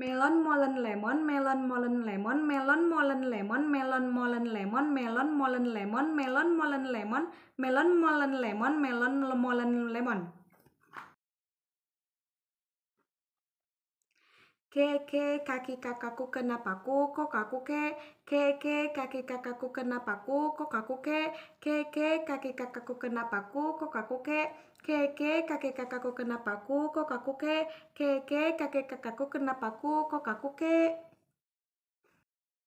melon molen lemon melon molen lemon melon molen lemon melon molen lemon melon molen lemon melon molen lemon melon molen lemon melon molen lemon ke ke kaki kakakku kenapaku kok aku ke ke ke kaki kakakku kenapaku kok aku ke ke ke kaki kakakku kenapaku kok aku ke ke ke kaki kakakku kenapaku kok aku ke ke ke kaki kakakku kenapaku kok aku ke